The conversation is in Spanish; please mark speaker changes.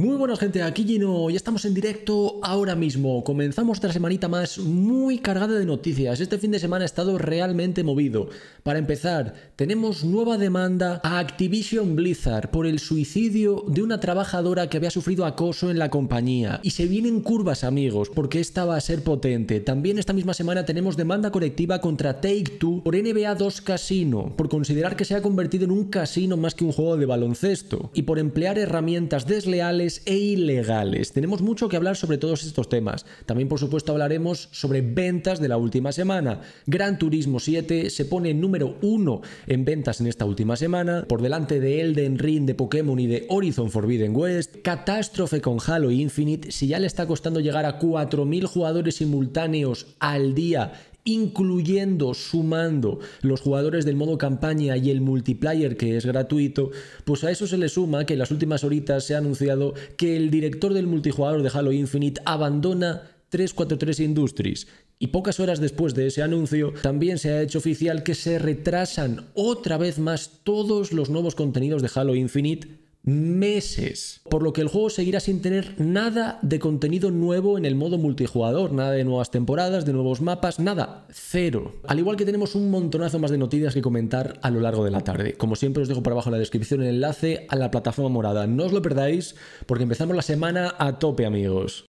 Speaker 1: Muy buenas gente, aquí Gino, ya estamos en directo ahora mismo. Comenzamos otra semanita más muy cargada de noticias. Este fin de semana ha estado realmente movido. Para empezar, tenemos nueva demanda a Activision Blizzard por el suicidio de una trabajadora que había sufrido acoso en la compañía. Y se vienen curvas amigos, porque esta va a ser potente. También esta misma semana tenemos demanda colectiva contra Take Two por NBA 2 Casino, por considerar que se ha convertido en un casino más que un juego de baloncesto, y por emplear herramientas desleales e ilegales. Tenemos mucho que hablar sobre todos estos temas. También, por supuesto, hablaremos sobre ventas de la última semana. Gran Turismo 7 se pone número uno en ventas en esta última semana, por delante de Elden Ring, de Pokémon y de Horizon Forbidden West. Catástrofe con Halo Infinite, si ya le está costando llegar a 4.000 jugadores simultáneos al día incluyendo, sumando los jugadores del modo campaña y el multiplayer que es gratuito, pues a eso se le suma que en las últimas horitas se ha anunciado que el director del multijugador de Halo Infinite abandona 343 Industries. Y pocas horas después de ese anuncio, también se ha hecho oficial que se retrasan otra vez más todos los nuevos contenidos de Halo Infinite meses, por lo que el juego seguirá sin tener nada de contenido nuevo en el modo multijugador, nada de nuevas temporadas, de nuevos mapas, nada, cero. Al igual que tenemos un montonazo más de noticias que comentar a lo largo de la tarde. Como siempre os dejo por abajo en la descripción el enlace a la plataforma morada, no os lo perdáis porque empezamos la semana a tope amigos.